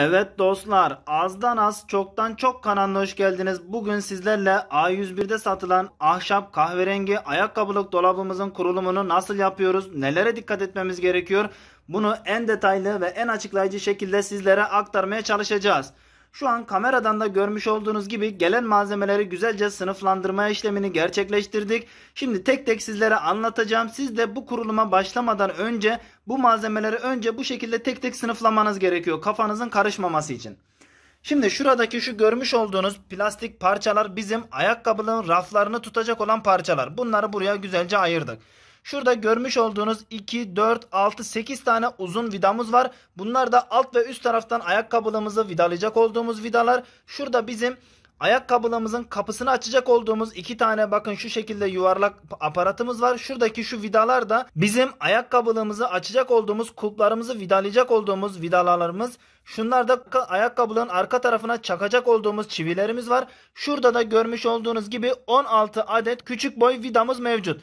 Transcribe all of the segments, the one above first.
Evet dostlar azdan az çoktan çok kanalına hoş geldiniz. Bugün sizlerle A101'de satılan ahşap kahverengi ayakkabılık dolabımızın kurulumunu nasıl yapıyoruz? Nelere dikkat etmemiz gerekiyor? Bunu en detaylı ve en açıklayıcı şekilde sizlere aktarmaya çalışacağız. Şu an kameradan da görmüş olduğunuz gibi gelen malzemeleri güzelce sınıflandırma işlemini gerçekleştirdik. Şimdi tek tek sizlere anlatacağım. Siz de bu kuruluma başlamadan önce bu malzemeleri önce bu şekilde tek tek sınıflamanız gerekiyor. Kafanızın karışmaması için. Şimdi şuradaki şu görmüş olduğunuz plastik parçalar bizim ayakkabının raflarını tutacak olan parçalar. Bunları buraya güzelce ayırdık. Şurada görmüş olduğunuz 2, 4, 6, 8 tane uzun vidamız var. Bunlar da alt ve üst taraftan ayakkabılığımızı vidalayacak olduğumuz vidalar. Şurada bizim ayakkabılığımızın kapısını açacak olduğumuz iki tane bakın şu şekilde yuvarlak aparatımız var. Şuradaki şu vidalar da bizim ayakkabılığımızı açacak olduğumuz kulplarımızı vidalayacak olduğumuz vidalarımız. Şunlar da ayakkabılığın arka tarafına çakacak olduğumuz çivilerimiz var. Şurada da görmüş olduğunuz gibi 16 adet küçük boy vidamız mevcut.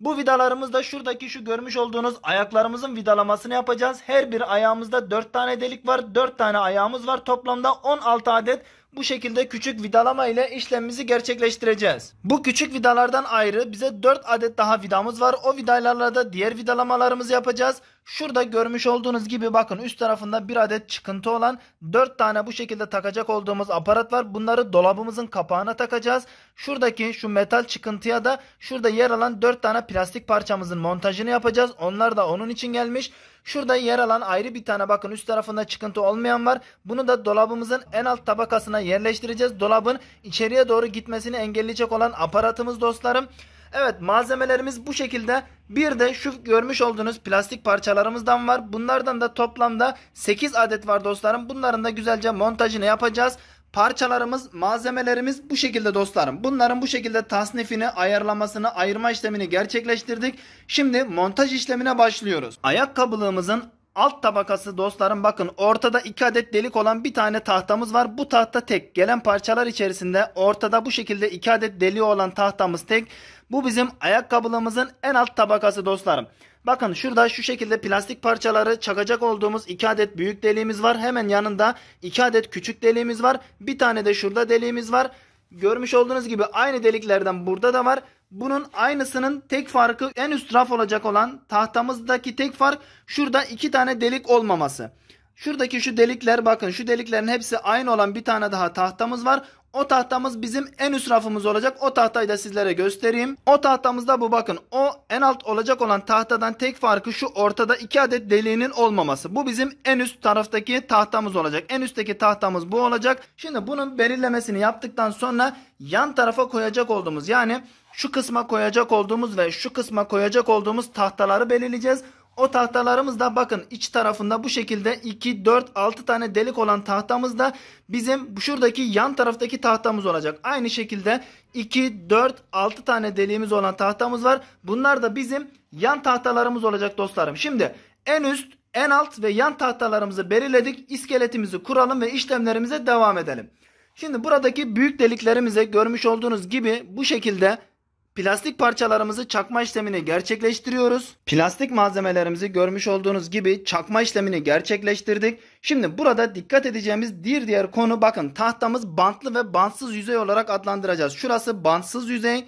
Bu vidalarımızda şuradaki şu görmüş olduğunuz ayaklarımızın vidalamasını yapacağız. Her bir ayağımızda 4 tane delik var. 4 tane ayağımız var. Toplamda 16 adet bu şekilde küçük vidalama ile işlemimizi gerçekleştireceğiz. Bu küçük vidalardan ayrı bize 4 adet daha vidamız var. O vidalarla da diğer vidalamalarımızı yapacağız. Şurada görmüş olduğunuz gibi bakın üst tarafında bir adet çıkıntı olan 4 tane bu şekilde takacak olduğumuz aparat var. Bunları dolabımızın kapağına takacağız. Şuradaki şu metal çıkıntıya da şurada yer alan 4 tane plastik parçamızın montajını yapacağız. Onlar da onun için gelmiş. Şurada yer alan ayrı bir tane bakın üst tarafında çıkıntı olmayan var. Bunu da dolabımızın en alt tabakasına yerleştireceğiz. Dolabın içeriye doğru gitmesini engelleyecek olan aparatımız dostlarım. Evet malzemelerimiz bu şekilde. Bir de şu görmüş olduğunuz plastik parçalarımızdan var. Bunlardan da toplamda 8 adet var dostlarım. Bunların da güzelce montajını yapacağız parçalarımız, malzemelerimiz bu şekilde dostlarım. Bunların bu şekilde tasnifini, ayarlamasını, ayırma işlemini gerçekleştirdik. Şimdi montaj işlemine başlıyoruz. Ayakkabılığımızın alt tabakası dostlarım bakın ortada 2 adet delik olan bir tane tahtamız var. Bu tahta tek. Gelen parçalar içerisinde ortada bu şekilde 2 adet deliği olan tahtamız tek. Bu bizim ayakkabılığımızın en alt tabakası dostlarım. Bakın şurada şu şekilde plastik parçaları çakacak olduğumuz 2 adet büyük deliğimiz var. Hemen yanında 2 adet küçük deliğimiz var. Bir tane de şurada deliğimiz var. Görmüş olduğunuz gibi aynı deliklerden burada da var. Bunun aynısının tek farkı en üst raf olacak olan tahtamızdaki tek fark şurada iki tane delik olmaması. Şuradaki şu delikler bakın şu deliklerin hepsi aynı olan bir tane daha tahtamız var. O tahtamız bizim en üst rafımız olacak. O tahtayı da sizlere göstereyim. O tahtamızda bu bakın. O en alt olacak olan tahtadan tek farkı şu ortada iki adet deliğinin olmaması. Bu bizim en üst taraftaki tahtamız olacak. En üstteki tahtamız bu olacak. Şimdi bunun belirlemesini yaptıktan sonra yan tarafa koyacak olduğumuz yani şu kısma koyacak olduğumuz ve şu kısma koyacak olduğumuz tahtaları belirleyeceğiz. O tahtalarımızda bakın iç tarafında bu şekilde 2, 4, 6 tane delik olan tahtamız da bizim şuradaki yan taraftaki tahtamız olacak. Aynı şekilde 2, 4, 6 tane deliğimiz olan tahtamız var. Bunlar da bizim yan tahtalarımız olacak dostlarım. Şimdi en üst, en alt ve yan tahtalarımızı belirledik. İskeletimizi kuralım ve işlemlerimize devam edelim. Şimdi buradaki büyük deliklerimize görmüş olduğunuz gibi bu şekilde Plastik parçalarımızı çakma işlemini gerçekleştiriyoruz. Plastik malzemelerimizi görmüş olduğunuz gibi çakma işlemini gerçekleştirdik. Şimdi burada dikkat edeceğimiz bir diğer konu bakın tahtamız bantlı ve bantsız yüzey olarak adlandıracağız. Şurası bantsız yüzey,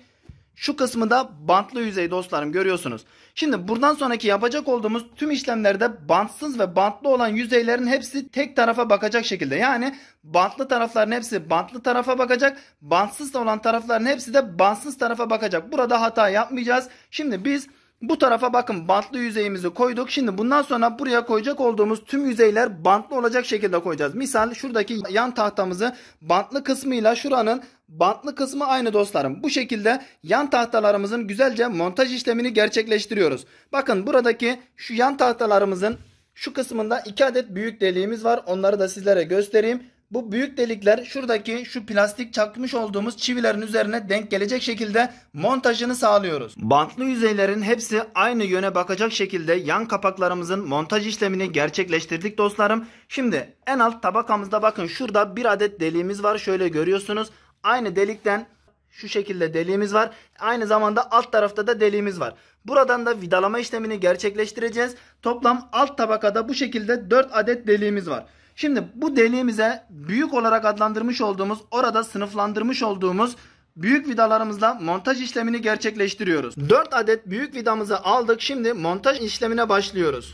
şu kısmı da bantlı yüzey dostlarım görüyorsunuz. Şimdi buradan sonraki yapacak olduğumuz tüm işlemlerde bantsız ve bantlı olan yüzeylerin hepsi tek tarafa bakacak şekilde. Yani bantlı tarafların hepsi bantlı tarafa bakacak. Bantsız olan tarafların hepsi de bantsız tarafa bakacak. Burada hata yapmayacağız. Şimdi biz bu tarafa bakın bantlı yüzeyimizi koyduk. Şimdi bundan sonra buraya koyacak olduğumuz tüm yüzeyler bantlı olacak şekilde koyacağız. Misal şuradaki yan tahtamızı bantlı kısmıyla şuranın bantlı kısmı aynı dostlarım. Bu şekilde yan tahtalarımızın güzelce montaj işlemini gerçekleştiriyoruz. Bakın buradaki şu yan tahtalarımızın şu kısmında 2 adet büyük deliğimiz var. Onları da sizlere göstereyim. Bu büyük delikler şuradaki şu plastik çakmış olduğumuz çivilerin üzerine denk gelecek şekilde montajını sağlıyoruz. Bantlı yüzeylerin hepsi aynı yöne bakacak şekilde yan kapaklarımızın montaj işlemini gerçekleştirdik dostlarım. Şimdi en alt tabakamızda bakın şurada bir adet deliğimiz var. Şöyle görüyorsunuz. Aynı delikten şu şekilde deliğimiz var. Aynı zamanda alt tarafta da deliğimiz var. Buradan da vidalama işlemini gerçekleştireceğiz. Toplam alt tabakada bu şekilde 4 adet deliğimiz var. Şimdi bu deliğimize büyük olarak adlandırmış olduğumuz orada sınıflandırmış olduğumuz büyük vidalarımızla montaj işlemini gerçekleştiriyoruz. 4 adet büyük vidamızı aldık. Şimdi montaj işlemine başlıyoruz.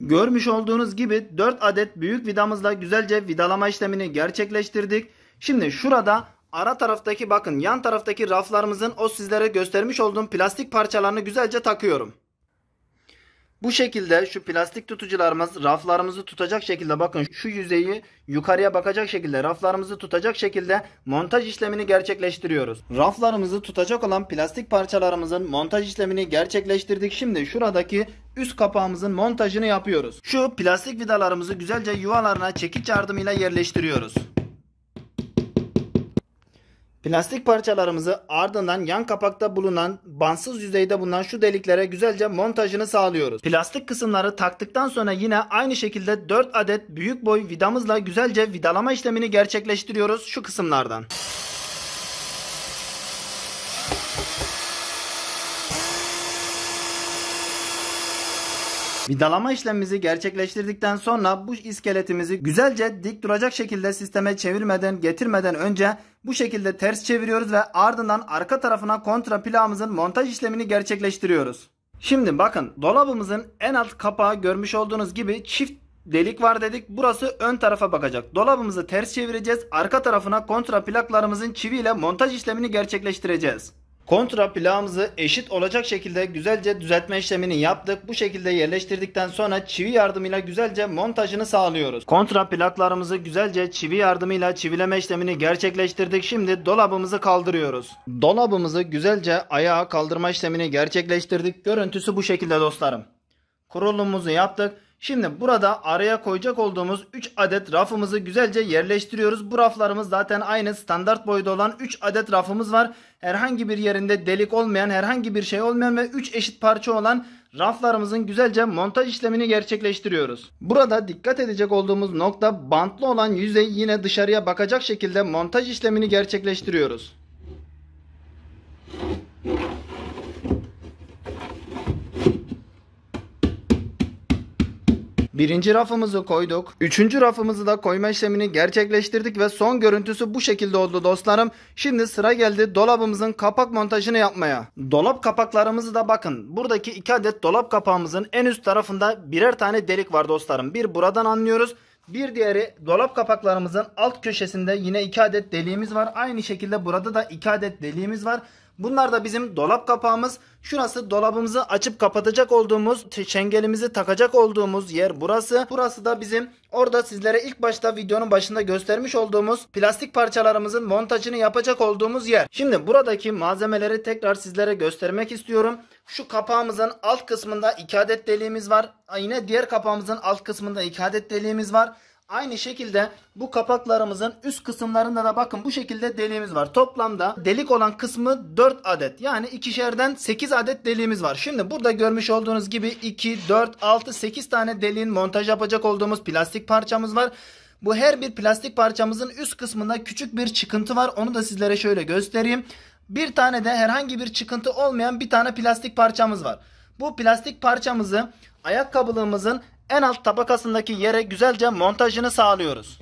Görmüş olduğunuz gibi 4 adet büyük vidamızla güzelce vidalama işlemini gerçekleştirdik. Şimdi şurada Ara taraftaki bakın yan taraftaki raflarımızın o sizlere göstermiş olduğum plastik parçalarını güzelce takıyorum. Bu şekilde şu plastik tutucularımız raflarımızı tutacak şekilde bakın şu yüzeyi yukarıya bakacak şekilde raflarımızı tutacak şekilde montaj işlemini gerçekleştiriyoruz. Raflarımızı tutacak olan plastik parçalarımızın montaj işlemini gerçekleştirdik. Şimdi şuradaki üst kapağımızın montajını yapıyoruz. Şu plastik vidalarımızı güzelce yuvalarına çekiç yardımıyla yerleştiriyoruz. Plastik parçalarımızı ardından yan kapakta bulunan bansız yüzeyde bulunan şu deliklere güzelce montajını sağlıyoruz. Plastik kısımları taktıktan sonra yine aynı şekilde 4 adet büyük boy vidamızla güzelce vidalama işlemini gerçekleştiriyoruz şu kısımlardan. Vidalama işlemimizi gerçekleştirdikten sonra bu iskeletimizi güzelce dik duracak şekilde sisteme çevirmeden getirmeden önce bu şekilde ters çeviriyoruz ve ardından arka tarafına kontra plağımızın montaj işlemini gerçekleştiriyoruz. Şimdi bakın dolabımızın en alt kapağı görmüş olduğunuz gibi çift delik var dedik. Burası ön tarafa bakacak. Dolabımızı ters çevireceğiz. Arka tarafına kontra plaklarımızın çiviyle montaj işlemini gerçekleştireceğiz. Kontra plağımızı eşit olacak şekilde güzelce düzeltme işlemini yaptık. Bu şekilde yerleştirdikten sonra çivi yardımıyla güzelce montajını sağlıyoruz. Kontra plaklarımızı güzelce çivi yardımıyla çivileme işlemini gerçekleştirdik. Şimdi dolabımızı kaldırıyoruz. Dolabımızı güzelce ayağa kaldırma işlemini gerçekleştirdik. Görüntüsü bu şekilde dostlarım. Kurulumumuzu yaptık. Şimdi burada araya koyacak olduğumuz 3 adet rafımızı güzelce yerleştiriyoruz. Bu raflarımız zaten aynı standart boyda olan 3 adet rafımız var. Herhangi bir yerinde delik olmayan, herhangi bir şey olmayan ve 3 eşit parça olan raflarımızın güzelce montaj işlemini gerçekleştiriyoruz. Burada dikkat edecek olduğumuz nokta bantlı olan yüzey yine dışarıya bakacak şekilde montaj işlemini gerçekleştiriyoruz. Birinci rafımızı koyduk. Üçüncü rafımızı da koyma işlemini gerçekleştirdik ve son görüntüsü bu şekilde oldu dostlarım. Şimdi sıra geldi dolabımızın kapak montajını yapmaya. Dolap kapaklarımızı da bakın. Buradaki iki adet dolap kapağımızın en üst tarafında birer tane delik var dostlarım. Bir buradan anlıyoruz. Bir diğeri dolap kapaklarımızın alt köşesinde yine iki adet deliğimiz var. Aynı şekilde burada da iki adet deliğimiz var. Bunlar da bizim dolap kapağımız. Şurası dolabımızı açıp kapatacak olduğumuz, çengelimizi takacak olduğumuz yer burası. Burası da bizim orada sizlere ilk başta videonun başında göstermiş olduğumuz plastik parçalarımızın montajını yapacak olduğumuz yer. Şimdi buradaki malzemeleri tekrar sizlere göstermek istiyorum. Şu kapağımızın alt kısmında iki adet deliğimiz var. Yine diğer kapağımızın alt kısmında iki adet deliğimiz var. Aynı şekilde bu kapaklarımızın üst kısımlarında da bakın bu şekilde deliğimiz var. Toplamda delik olan kısmı 4 adet. Yani ikişerden 8 adet deliğimiz var. Şimdi burada görmüş olduğunuz gibi 2, 4, 6, 8 tane deliğin montaj yapacak olduğumuz plastik parçamız var. Bu her bir plastik parçamızın üst kısmında küçük bir çıkıntı var. Onu da sizlere şöyle göstereyim. Bir tane de herhangi bir çıkıntı olmayan bir tane plastik parçamız var. Bu plastik parçamızı ayakkabılığımızın en alt tabakasındaki yere güzelce montajını sağlıyoruz.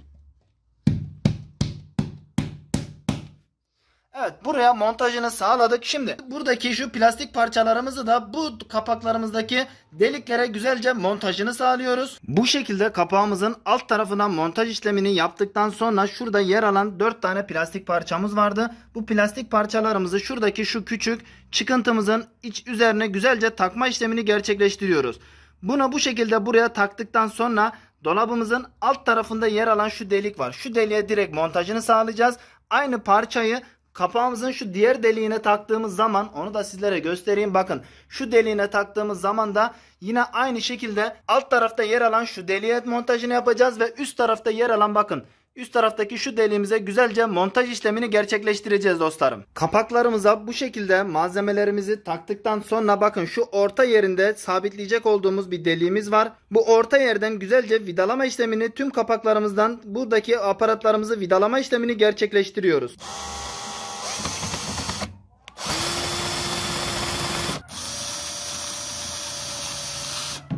Evet buraya montajını sağladık. Şimdi buradaki şu plastik parçalarımızı da bu kapaklarımızdaki deliklere güzelce montajını sağlıyoruz. Bu şekilde kapağımızın alt tarafına montaj işlemini yaptıktan sonra şurada yer alan 4 tane plastik parçamız vardı. Bu plastik parçalarımızı şuradaki şu küçük çıkıntımızın iç üzerine güzelce takma işlemini gerçekleştiriyoruz. Bunu bu şekilde buraya taktıktan sonra dolabımızın alt tarafında yer alan şu delik var. Şu deliğe direkt montajını sağlayacağız. Aynı parçayı kapağımızın şu diğer deliğine taktığımız zaman onu da sizlere göstereyim. Bakın şu deliğine taktığımız zaman da yine aynı şekilde alt tarafta yer alan şu deliğe montajını yapacağız ve üst tarafta yer alan bakın üst taraftaki şu deliğimize güzelce montaj işlemini gerçekleştireceğiz dostlarım. Kapaklarımıza bu şekilde malzemelerimizi taktıktan sonra bakın şu orta yerinde sabitleyecek olduğumuz bir deliğimiz var. Bu orta yerden güzelce vidalama işlemini tüm kapaklarımızdan buradaki aparatlarımızı vidalama işlemini gerçekleştiriyoruz.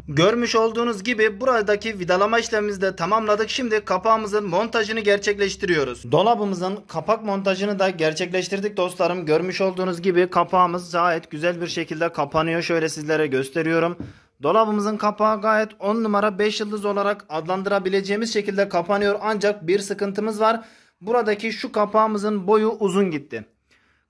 Görmüş olduğunuz gibi buradaki vidalama işlemimizi de tamamladık. Şimdi kapağımızın montajını gerçekleştiriyoruz. Dolabımızın kapak montajını da gerçekleştirdik dostlarım. Görmüş olduğunuz gibi kapağımız gayet güzel bir şekilde kapanıyor. Şöyle sizlere gösteriyorum. Dolabımızın kapağı gayet 10 numara 5 yıldız olarak adlandırabileceğimiz şekilde kapanıyor. Ancak bir sıkıntımız var. Buradaki şu kapağımızın boyu uzun gitti.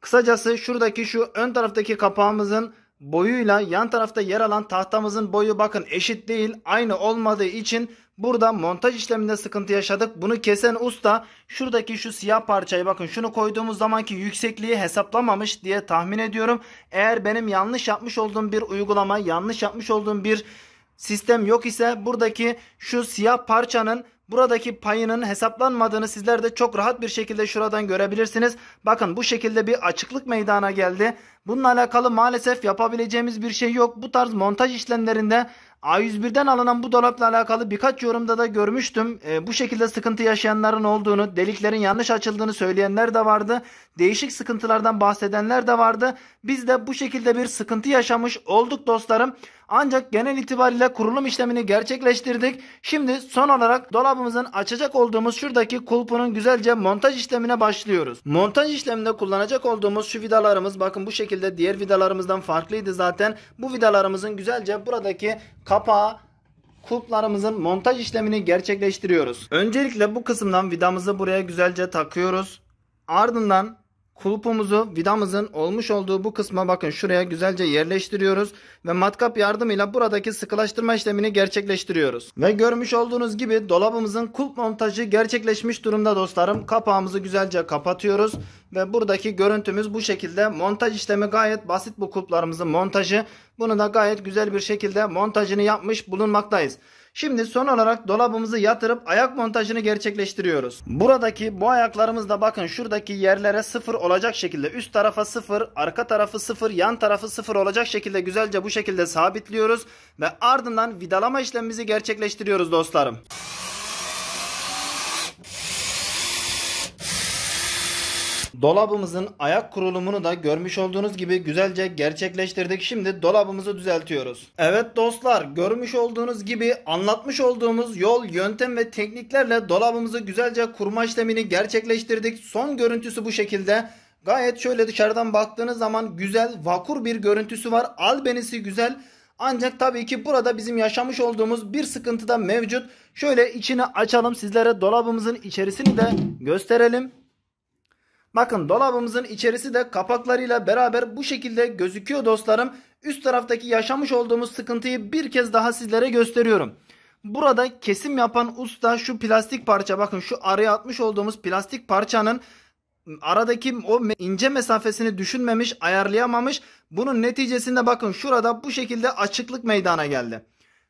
Kısacası şuradaki şu ön taraftaki kapağımızın boyuyla yan tarafta yer alan tahtamızın boyu bakın eşit değil aynı olmadığı için burada montaj işleminde sıkıntı yaşadık. Bunu kesen usta şuradaki şu siyah parçayı bakın şunu koyduğumuz zamanki yüksekliği hesaplamamış diye tahmin ediyorum. Eğer benim yanlış yapmış olduğum bir uygulama yanlış yapmış olduğum bir sistem yok ise buradaki şu siyah parçanın buradaki payının hesaplanmadığını sizler de çok rahat bir şekilde şuradan görebilirsiniz. Bakın bu şekilde bir açıklık meydana geldi. Bununla alakalı maalesef yapabileceğimiz bir şey yok. Bu tarz montaj işlemlerinde A101'den alınan bu dolapla alakalı birkaç yorumda da görmüştüm. E, bu şekilde sıkıntı yaşayanların olduğunu, deliklerin yanlış açıldığını söyleyenler de vardı. Değişik sıkıntılardan bahsedenler de vardı. Biz de bu şekilde bir sıkıntı yaşamış olduk dostlarım. Ancak genel itibariyle kurulum işlemini gerçekleştirdik. Şimdi son olarak dolabımızın açacak olduğumuz şuradaki kulpunun güzelce montaj işlemine başlıyoruz. Montaj işleminde kullanacak olduğumuz şu vidalarımız bakın bu şekilde diğer vidalarımızdan farklıydı zaten. Bu vidalarımızın güzelce buradaki kapağı kulplarımızın montaj işlemini gerçekleştiriyoruz. Öncelikle bu kısımdan vidamızı buraya güzelce takıyoruz. Ardından kulpumuzu vidamızın olmuş olduğu bu kısma bakın şuraya güzelce yerleştiriyoruz ve matkap yardımıyla buradaki sıkılaştırma işlemini gerçekleştiriyoruz. Ve görmüş olduğunuz gibi dolabımızın kulp montajı gerçekleşmiş durumda dostlarım. Kapağımızı güzelce kapatıyoruz ve buradaki görüntümüz bu şekilde. Montaj işlemi gayet basit bu kulplarımızın montajı. Bunu da gayet güzel bir şekilde montajını yapmış bulunmaktayız. Şimdi son olarak dolabımızı yatırıp ayak montajını gerçekleştiriyoruz. Buradaki bu ayaklarımızda bakın şuradaki yerlere sıfır olacak şekilde üst tarafa sıfır, arka tarafı sıfır, yan tarafı sıfır olacak şekilde güzelce bu şekilde sabitliyoruz ve ardından vidalama işlemimizi gerçekleştiriyoruz dostlarım. Dolabımızın ayak kurulumunu da görmüş olduğunuz gibi güzelce gerçekleştirdik. Şimdi dolabımızı düzeltiyoruz. Evet dostlar görmüş olduğunuz gibi anlatmış olduğumuz yol, yöntem ve tekniklerle dolabımızı güzelce kurma işlemini gerçekleştirdik. Son görüntüsü bu şekilde. Gayet şöyle dışarıdan baktığınız zaman güzel, vakur bir görüntüsü var. Albenisi güzel. Ancak tabii ki burada bizim yaşamış olduğumuz bir sıkıntı da mevcut. Şöyle içini açalım sizlere dolabımızın içerisini de gösterelim. Bakın dolabımızın içerisi de kapaklarıyla beraber bu şekilde gözüküyor dostlarım. Üst taraftaki yaşamış olduğumuz sıkıntıyı bir kez daha sizlere gösteriyorum. Burada kesim yapan usta şu plastik parça bakın şu araya atmış olduğumuz plastik parçanın aradaki o ince mesafesini düşünmemiş ayarlayamamış. Bunun neticesinde bakın şurada bu şekilde açıklık meydana geldi.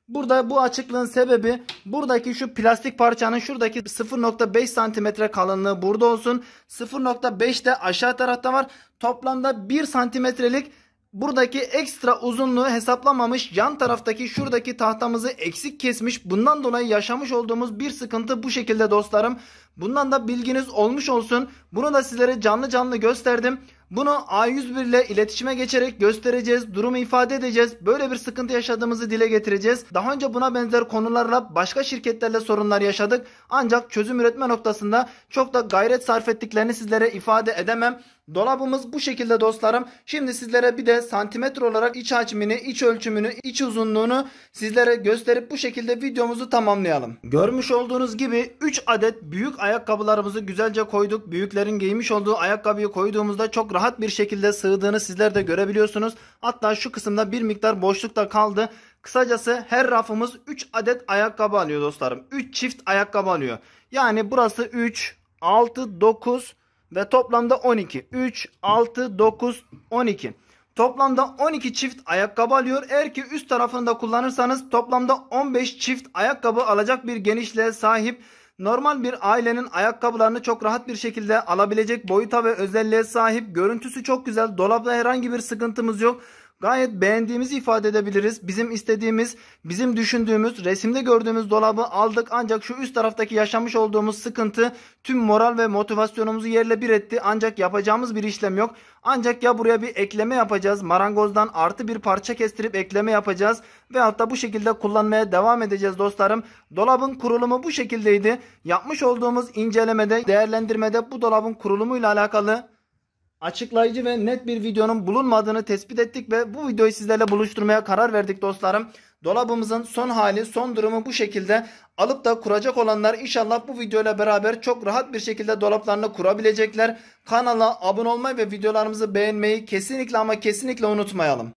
Burada bu açıklığın sebebi buradaki şu plastik parçanın şuradaki 0.5 santimetre kalınlığı burada olsun. 0.5 de aşağı tarafta var. Toplamda 1 santimetrelik buradaki ekstra uzunluğu hesaplamamış yan taraftaki şuradaki tahtamızı eksik kesmiş. Bundan dolayı yaşamış olduğumuz bir sıkıntı bu şekilde dostlarım. Bundan da bilginiz olmuş olsun. Bunu da sizlere canlı canlı gösterdim. Bunu A101 ile iletişime geçerek göstereceğiz, durumu ifade edeceğiz, böyle bir sıkıntı yaşadığımızı dile getireceğiz. Daha önce buna benzer konularla başka şirketlerle sorunlar yaşadık. Ancak çözüm üretme noktasında çok da gayret sarf ettiklerini sizlere ifade edemem. Dolabımız bu şekilde dostlarım. Şimdi sizlere bir de santimetre olarak iç hacmini, iç ölçümünü, iç uzunluğunu sizlere gösterip bu şekilde videomuzu tamamlayalım. Görmüş olduğunuz gibi 3 adet büyük ayakkabılarımızı güzelce koyduk. Büyüklerin giymiş olduğu ayakkabıyı koyduğumuzda çok rahat bir şekilde sığdığını sizler de görebiliyorsunuz. Hatta şu kısımda bir miktar boşluk da kaldı. Kısacası her rafımız 3 adet ayakkabı alıyor dostlarım. 3 çift ayakkabı alıyor. Yani burası 3, 6, 9, ve toplamda 12. 3, 6, 9, 12. Toplamda 12 çift ayakkabı alıyor. Eğer ki üst tarafını da kullanırsanız toplamda 15 çift ayakkabı alacak bir genişliğe sahip. Normal bir ailenin ayakkabılarını çok rahat bir şekilde alabilecek boyuta ve özelliğe sahip. Görüntüsü çok güzel. Dolapta herhangi bir sıkıntımız yok. Gayet beğendiğimizi ifade edebiliriz. Bizim istediğimiz, bizim düşündüğümüz, resimde gördüğümüz dolabı aldık. Ancak şu üst taraftaki yaşamış olduğumuz sıkıntı tüm moral ve motivasyonumuzu yerle bir etti. Ancak yapacağımız bir işlem yok. Ancak ya buraya bir ekleme yapacağız. Marangozdan artı bir parça kestirip ekleme yapacağız. Ve hatta bu şekilde kullanmaya devam edeceğiz dostlarım. Dolabın kurulumu bu şekildeydi. Yapmış olduğumuz incelemede, değerlendirmede bu dolabın kurulumuyla alakalı açıklayıcı ve net bir videonun bulunmadığını tespit ettik ve bu videoyu sizlerle buluşturmaya karar verdik dostlarım. Dolabımızın son hali, son durumu bu şekilde. Alıp da kuracak olanlar inşallah bu videoyla beraber çok rahat bir şekilde dolaplarını kurabilecekler. Kanala abone olmayı ve videolarımızı beğenmeyi kesinlikle ama kesinlikle unutmayalım.